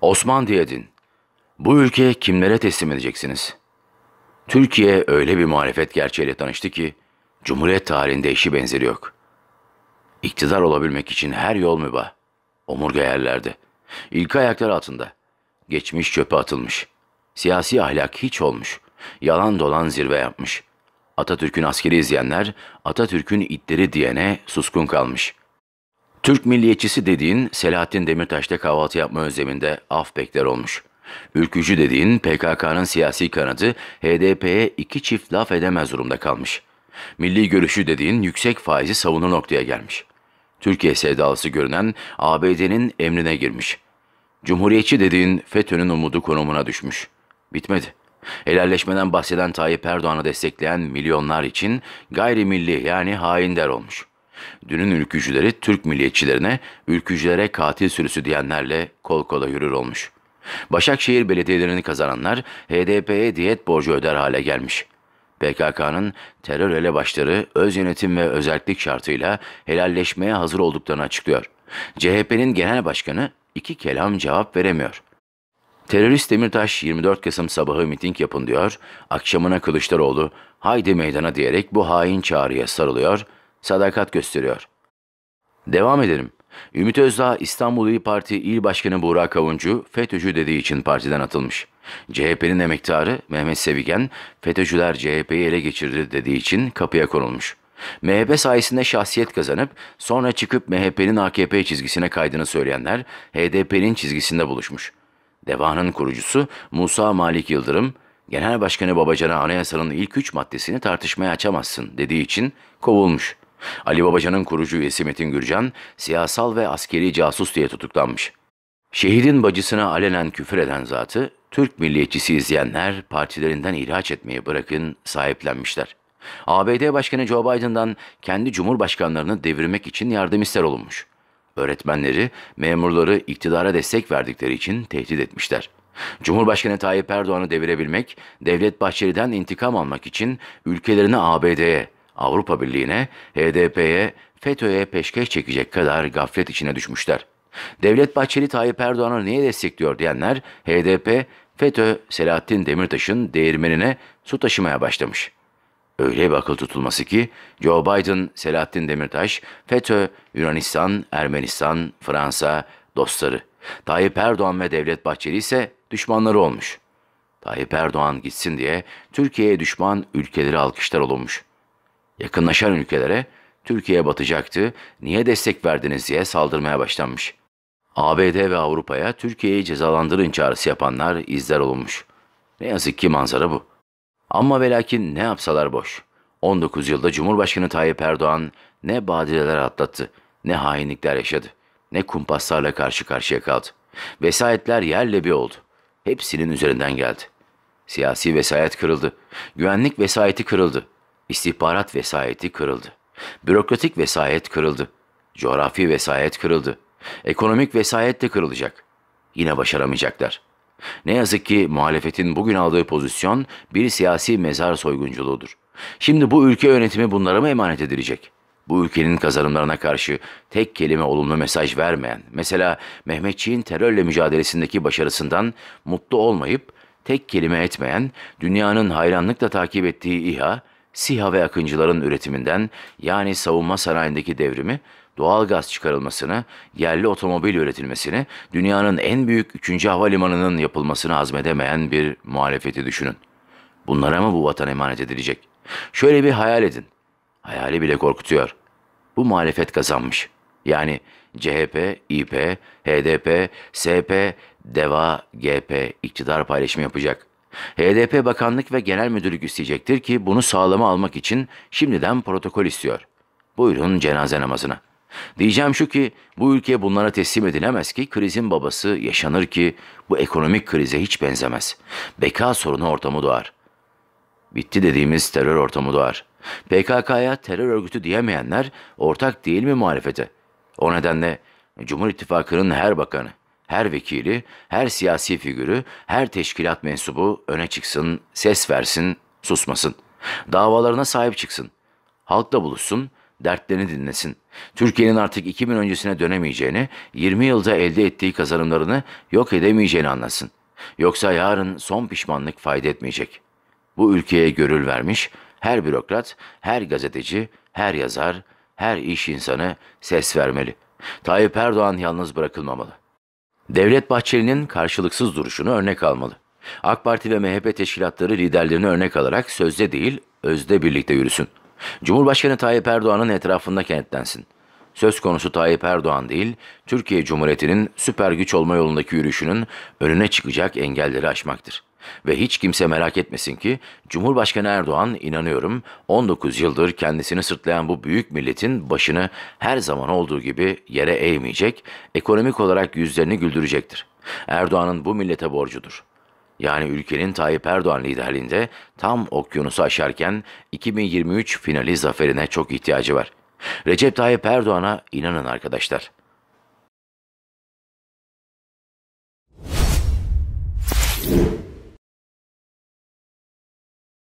Osman diyedin. Bu ülke kimlere teslim edeceksiniz? Türkiye öyle bir muhalefet gerçeğiyle tanıştı ki Cumhuriyet tarihinde eşi benzeri yok. İktidar olabilmek için her yol mübah. Omurga yerlerde. İlk ayaklar altında. Geçmiş çöpe atılmış. Siyasi ahlak hiç olmuş. Yalan dolan zirve yapmış. Atatürk'ün askeri izleyenler, Atatürk'ün itleri diyene suskun kalmış. Türk milliyetçisi dediğin Selahattin Demirtaş'ta kahvaltı yapma özleminde af bekler olmuş. Ülkücü dediğin PKK'nın siyasi kanadı HDP'ye iki çift laf edemez durumda kalmış. Milli görüşü dediğin yüksek faizi savunu noktaya gelmiş. Türkiye sevdalısı görünen ABD'nin emrine girmiş. Cumhuriyetçi dediğin FETÖ'nün umudu konumuna düşmüş. Bitmedi. Helalleşmeden bahseden Tayyip Erdoğan'ı destekleyen milyonlar için gayrimilli yani hain der olmuş.'' Dünün ülkücüleri Türk milliyetçilerine, ülkücülere katil sürüsü diyenlerle kol kola yürür olmuş. Başakşehir belediyelerini kazananlar HDP'ye diyet borcu öder hale gelmiş. PKK'nın terör elebaşları öz yönetim ve özellik şartıyla helalleşmeye hazır olduklarını açıklıyor. CHP'nin genel başkanı iki kelam cevap veremiyor. Terörist Demirtaş 24 Kasım sabahı miting yapın diyor, akşamına Kılıçdaroğlu haydi meydana diyerek bu hain çağrıya sarılıyor sadakat gösteriyor. Devam edelim. Ümit Özdağ, İstanbul İYİ Parti İl Başkanı Burak Kavuncu, FETÖ'cü dediği için partiden atılmış. CHP'nin emektarı Mehmet Sevigen, FETÖ'cüler CHP'yi ele geçirdi dediği için kapıya konulmuş. MHP sayesinde şahsiyet kazanıp sonra çıkıp MHP'nin AKP çizgisine kaydını söyleyenler HDP'nin çizgisinde buluşmuş. Deva'nın kurucusu Musa Malik Yıldırım, Genel Başkanı Babacan'a anayasanın ilk üç maddesini tartışmaya açamazsın dediği için kovulmuş. Ali Babacan'ın kurucu üyesi Metin Gürcan, siyasal ve askeri casus diye tutuklanmış. Şehidin bacısına alenen küfür eden zatı, Türk milliyetçisi izleyenler partilerinden ihraç etmeyi bırakın sahiplenmişler. ABD Başkanı Joe Biden'dan kendi cumhurbaşkanlarını devirmek için yardım ister olunmuş. Öğretmenleri, memurları iktidara destek verdikleri için tehdit etmişler. Cumhurbaşkanı Tayyip Erdoğan'ı devirebilmek, Devlet Bahçeli'den intikam almak için ülkelerini ABD'ye, Avrupa Birliği'ne, HDP'ye, FETÖ'ye peşkeş çekecek kadar gaflet içine düşmüşler. Devlet Bahçeli Tayyip Erdoğan'ı niye destekliyor diyenler HDP, FETÖ Selahattin Demirtaş'ın değirmenine su taşımaya başlamış. Öyle bir akıl tutulması ki Joe Biden, Selahattin Demirtaş, FETÖ, Yunanistan, Ermenistan, Fransa dostları. Tayyip Erdoğan ve Devlet Bahçeli ise düşmanları olmuş. Tayyip Erdoğan gitsin diye Türkiye'ye düşman ülkeleri alkışlar olunmuş yakınlaşan ülkelere Türkiye batacaktı, niye destek verdiniz diye saldırmaya başlanmış. ABD ve Avrupa'ya Türkiye'yi cezalandırın çağrısı yapanlar izler olunmuş. Ne yazık ki manzara bu. Ama ve ne yapsalar boş. 19 yılda Cumhurbaşkanı Tayyip Erdoğan ne badireler atlattı, ne hainlikler yaşadı, ne kumpaslarla karşı karşıya kaldı. Vesayetler yerle bir oldu. Hepsinin üzerinden geldi. Siyasi vesayet kırıldı. Güvenlik vesayeti kırıldı. İstihbarat vesayeti kırıldı. Bürokratik vesayet kırıldı. Coğrafi vesayet kırıldı. Ekonomik vesayet de kırılacak. Yine başaramayacaklar. Ne yazık ki muhalefetin bugün aldığı pozisyon bir siyasi mezar soygunculuğudur. Şimdi bu ülke yönetimi bunlara mı emanet edilecek? Bu ülkenin kazanımlarına karşı tek kelime olumlu mesaj vermeyen, mesela Mehmetçiğin terörle mücadelesindeki başarısından mutlu olmayıp tek kelime etmeyen, dünyanın hayranlıkla takip ettiği İHA, SİHA ve Akıncıların üretiminden yani savunma sanayindeki devrimi, doğal gaz çıkarılmasını, yerli otomobil üretilmesini, dünyanın en büyük 3. havalimanının yapılmasını hazmedemeyen bir muhalefeti düşünün. Bunlara mı bu vatan emanet edilecek? Şöyle bir hayal edin. Hayali bile korkutuyor. Bu muhalefet kazanmış. Yani CHP, İP, HDP, SP, DEVA, GP iktidar paylaşımı yapacak. HDP Bakanlık ve Genel Müdürlük isteyecektir ki bunu sağlama almak için şimdiden protokol istiyor. Buyurun cenaze namazına. Diyeceğim şu ki bu ülke bunlara teslim edilemez ki krizin babası yaşanır ki bu ekonomik krize hiç benzemez. Beka sorunu ortamı doğar. Bitti dediğimiz terör ortamı doğar. PKK'ya terör örgütü diyemeyenler ortak değil mi muhalefete? O nedenle Cumhur İttifakı'nın her bakanı, her vekili, her siyasi figürü, her teşkilat mensubu öne çıksın, ses versin, susmasın. Davalarına sahip çıksın. Halkla buluşsun, dertlerini dinlesin. Türkiye'nin artık 2000 öncesine dönemeyeceğini, 20 yılda elde ettiği kazanımlarını yok edemeyeceğini anlasın. Yoksa yarın son pişmanlık fayda etmeyecek. Bu ülkeye görül vermiş her bürokrat, her gazeteci, her yazar, her iş insanı ses vermeli. Tayyip Erdoğan yalnız bırakılmamalı. Devlet Bahçeli'nin karşılıksız duruşunu örnek almalı. AK Parti ve MHP teşkilatları liderlerini örnek alarak sözde değil, özde birlikte yürüsün. Cumhurbaşkanı Tayyip Erdoğan'ın etrafında kenetlensin. Söz konusu Tayyip Erdoğan değil, Türkiye Cumhuriyeti'nin süper güç olma yolundaki yürüyüşünün önüne çıkacak engelleri aşmaktır. Ve hiç kimse merak etmesin ki Cumhurbaşkanı Erdoğan inanıyorum 19 yıldır kendisini sırtlayan bu büyük milletin başını her zaman olduğu gibi yere eğmeyecek, ekonomik olarak yüzlerini güldürecektir. Erdoğan'ın bu millete borcudur. Yani ülkenin Tayyip Erdoğan liderliğinde tam okyanusu aşarken 2023 finali zaferine çok ihtiyacı var. Recep Tayyip Erdoğan'a inanın arkadaşlar.